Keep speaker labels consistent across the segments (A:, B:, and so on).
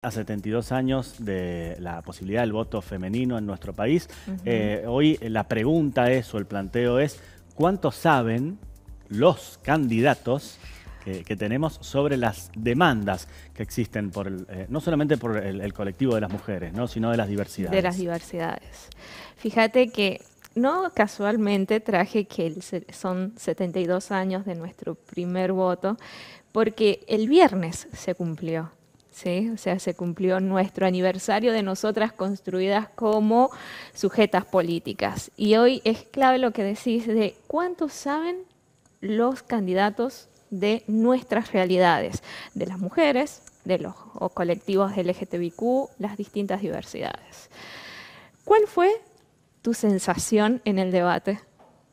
A: a 72 años de la posibilidad del voto femenino en nuestro país. Eh, hoy eh, la pregunta es, o el planteo es, ¿cuánto saben los candidatos que, tenemos sobre las demandas que existen, por eh, no solamente por el, colectivo de las mujeres, ¿no? sino de las diversidades? De las
B: diversidades. Fíjate que no casualmente traje que son 72 años de nuestro primer voto, porque el viernes se cumplió. ¿sí? O sea, se cumplió nuestro aniversario de nosotras construidas como sujetas políticas. Y hoy es clave lo que decís de cuánto saben los candidatos de nuestras realidades, de las mujeres, de los colectivos colectivos LGTBQ, las distintas diversidades. ¿Cuál fue tu sensación en el debate?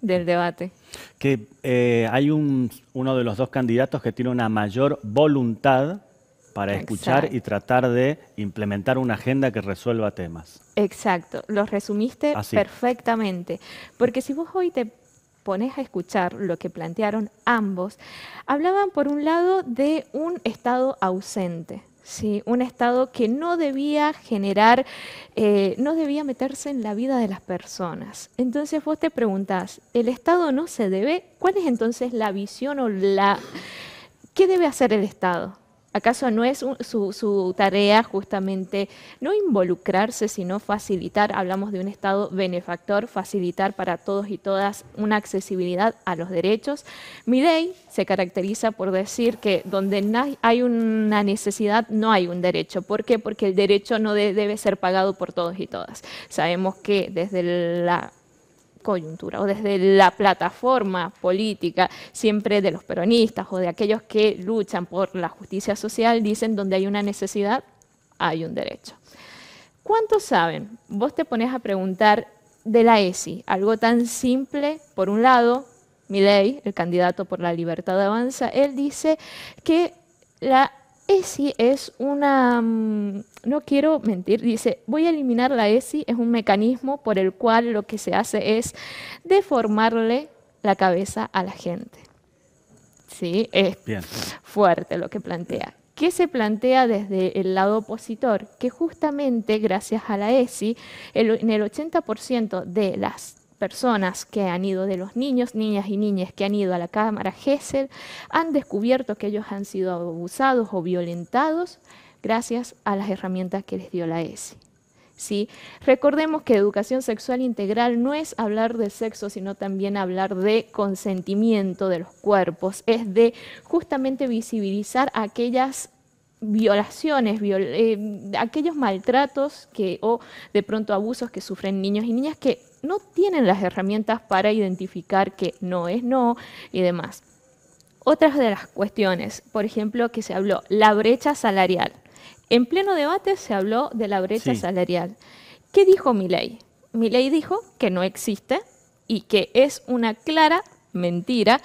B: del debate?
A: Que eh, hay uno de los dos candidatos que tiene una mayor voluntad para escuchar y tratar de implementar una agenda que resuelva temas.
B: Exacto, lo resumiste perfectamente, porque si vos hoy te pones a escuchar lo que plantearon ambos, hablaban por un lado de un Estado ausente, Sí, un Estado que no debía generar, eh, no debía meterse en la vida de las personas. Entonces vos te preguntás, ¿el Estado no se debe? ¿Cuál es entonces la visión o la... ¿Qué debe hacer el Estado? ¿Acaso no es su, tarea justamente no involucrarse, sino facilitar? Hablamos de un Estado benefactor, facilitar para todos y todas una accesibilidad a los derechos. Mi ley se caracteriza por decir que donde hay una necesidad no hay un derecho. ¿Por qué? Porque el derecho no debe ser pagado por todos y todas. Sabemos que desde la coyuntura o desde la plataforma política siempre de los peronistas o de aquellos que luchan por la justicia social, dicen donde hay una necesidad, hay un derecho. ¿Cuántos saben? Vos te pones a preguntar de la ESI, algo tan simple, por un lado, Milei, el candidato por la libertad de avanza, él dice que la ESI es una, mm, no quiero mentir, dice, voy a eliminar la ESI, es un mecanismo por el cual lo que se hace es deformarle la cabeza a la gente. Sí, es fuerte lo que plantea. ¿Qué se plantea desde el lado opositor? Que justamente gracias a la ESI, en el 80% de las personas que han ido, de los niños, niñas y niñas que han ido a la cámara Gesell, han descubierto que ellos han sido abusados o violentados gracias a las herramientas que les dio la ESI. ¿sí? Recordemos que educación sexual integral no es hablar de sexo, sino también hablar de consentimiento de los cuerpos, es de justamente visibilizar aquellas violaciones, eh, aquellos maltratos que, o de pronto abusos que sufren niños y niñas que no tienen las herramientas para identificar que no es no y demás. Otras de las cuestiones, por ejemplo, que se habló, la brecha salarial. En pleno debate se habló de la brecha salarial. ¿Qué dijo mi ley dijo que no existe y que es una clara mentira,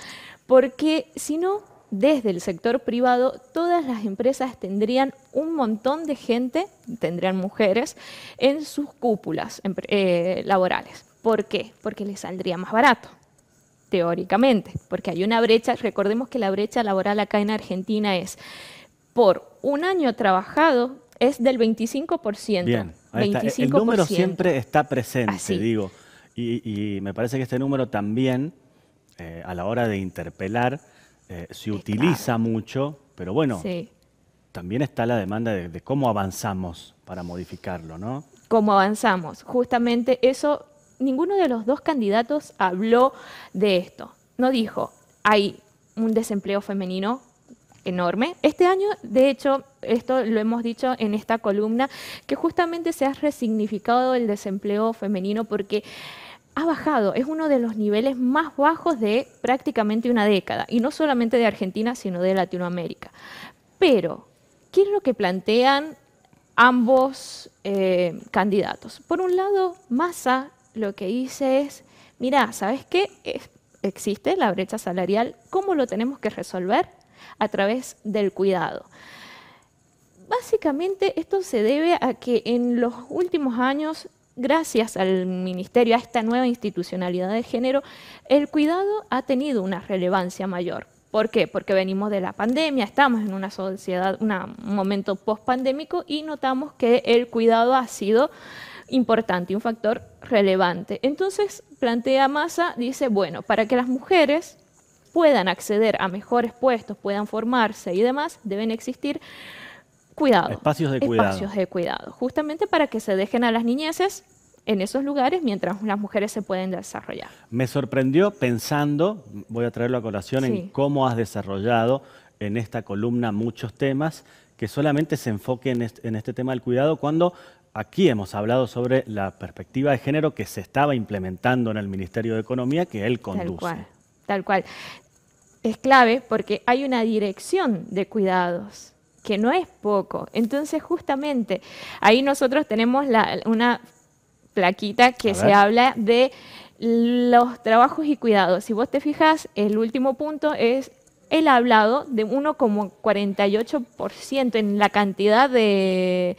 B: porque si no, desde el sector privado, todas las empresas tendrían un montón de gente, tendrían mujeres, en sus cúpulas eh, laborales. ¿Por qué? Porque les saldría más barato teóricamente, porque hay una brecha, recordemos que la brecha laboral acá en Argentina es por un año trabajado es del 25%. Bien, el número siempre
A: está presente, digo, y, me parece que este número también, eh, a la hora de interpelar, eh, se utiliza mucho, pero bueno, también está la demanda de, de, cómo avanzamos para modificarlo, ¿no?
B: Cómo avanzamos. Justamente eso, ninguno de los dos candidatos habló de esto. No dijo, hay un desempleo femenino enorme. Este año, de hecho, esto lo hemos dicho en esta columna, que justamente se ha resignificado el desempleo femenino porque ha bajado, es uno de los niveles más bajos de prácticamente una década, y no solamente de Argentina, sino de Latinoamérica. Pero, ¿qué es lo que plantean ambos eh, candidatos? Por un lado, Massa lo que dice es, mira, ¿sabes qué? existe la brecha salarial, ¿cómo lo tenemos que resolver? A través del cuidado. Básicamente esto se debe a que en los últimos años gracias al Ministerio, a esta nueva institucionalidad de género, el cuidado ha tenido una relevancia mayor. ¿Por qué? Porque venimos de la pandemia, estamos en una sociedad, un momento post-pandémico y notamos que el cuidado ha sido importante, un factor relevante. Entonces, plantea Massa, dice, bueno, para que las mujeres puedan acceder a mejores puestos, puedan formarse y demás, deben existir
A: Espacios de cuidado.
B: de cuidado, justamente para que se dejen a las niñeces en esos lugares mientras las mujeres se pueden desarrollar.
A: Me sorprendió pensando, voy a traerlo a colación, en cómo has desarrollado en esta columna muchos temas que solamente se enfoquen en, este tema del cuidado cuando Aquí hemos hablado sobre la perspectiva de género que se estaba implementando en el Ministerio de Economía que él conduce. Tal cual,
B: tal cual. Es clave porque hay una dirección de cuidados que no es poco. Entonces, justamente, ahí nosotros tenemos una plaquita que se habla de los trabajos y cuidados. Si vos te fijas, el último punto es el hablado de 1,48% en la cantidad de,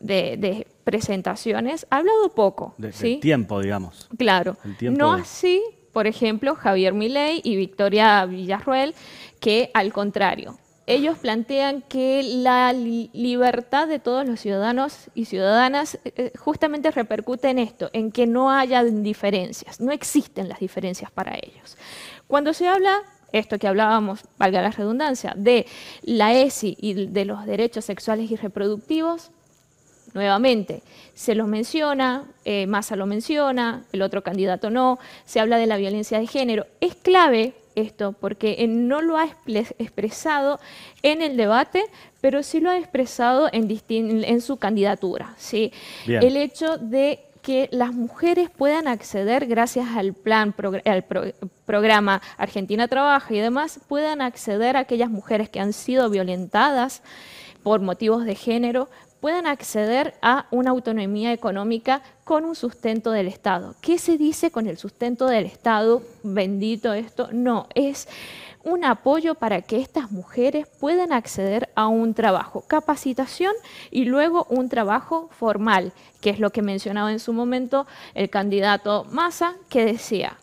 B: de, presentaciones. Ha hablado poco. el
A: tiempo, digamos.
B: Claro. no así, por ejemplo, Javier Milei y Victoria Villarruel, que al contrario, ellos plantean que la libertad de todos los ciudadanos y ciudadanas eh, eh, justamente repercute en esto, en que no haya diferencias, no existen las diferencias para ellos. Cuando se habla esto que hablábamos, valga la redundancia, de la ESI y de los derechos sexuales y reproductivos, nuevamente, se los menciona, eh, Massa lo menciona, el otro candidato no, se habla de la violencia de género. Es clave esto, porque no lo ha expresado en el debate, pero sí lo ha expresado en, en su candidatura. ¿sí? El hecho de que las mujeres puedan acceder, gracias al plan, al programa Argentina Trabaja y demás, puedan acceder a aquellas mujeres que han sido violentadas por motivos de género, puedan acceder a una autonomía económica con un sustento del Estado. ¿Qué se dice con el sustento del Estado? Bendito esto, no, es un apoyo para que estas mujeres puedan acceder a un trabajo, capacitación y luego un trabajo formal, que es lo que mencionaba en su momento el candidato Massa, que decía,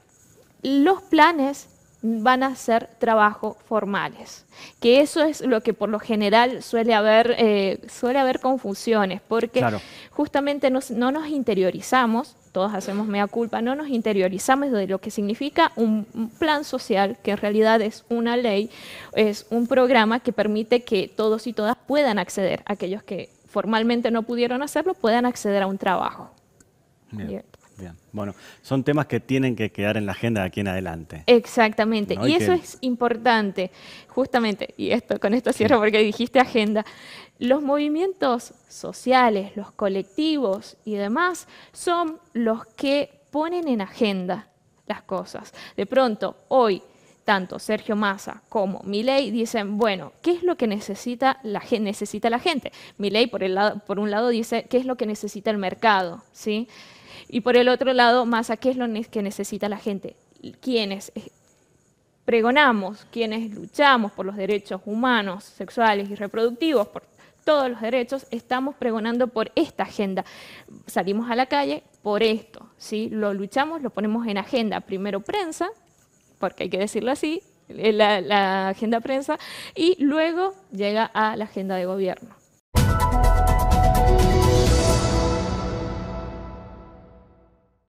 B: los planes van a ser trabajos formales. Que eso es lo que por lo general suele haber, eh, suele haber confusiones, porque justamente no nos interiorizamos, todos hacemos mea culpa, no nos interiorizamos de lo que significa un, plan social, que en realidad es una ley, es un programa que permite que todos y todas puedan acceder, aquellos que formalmente no pudieron hacerlo, puedan acceder a un trabajo.
A: Bien. Bueno, son temas que tienen que quedar en la agenda de aquí en adelante.
B: Exactamente, y, eso es importante, justamente, y esto con esto cierro porque dijiste agenda. Los movimientos sociales, los colectivos y demás son los que ponen en agenda las cosas. De pronto, hoy tanto Sergio Massa como Milei dicen, bueno, ¿qué es lo que necesita la, gente? Milei, por, por un lado, dice, ¿qué es lo que necesita el mercado? ¿Sí? Y por el otro lado, Massa, ¿qué es lo que necesita la gente? Quienes eh, pregonamos, quienes luchamos por los derechos humanos, sexuales y reproductivos, por todos los derechos, estamos pregonando por esta agenda. Salimos a la calle por esto, ¿sí? Lo luchamos, lo ponemos en agenda, primero prensa, porque hay que decirlo así, eh, la, la agenda prensa, y luego llega a la agenda de gobierno.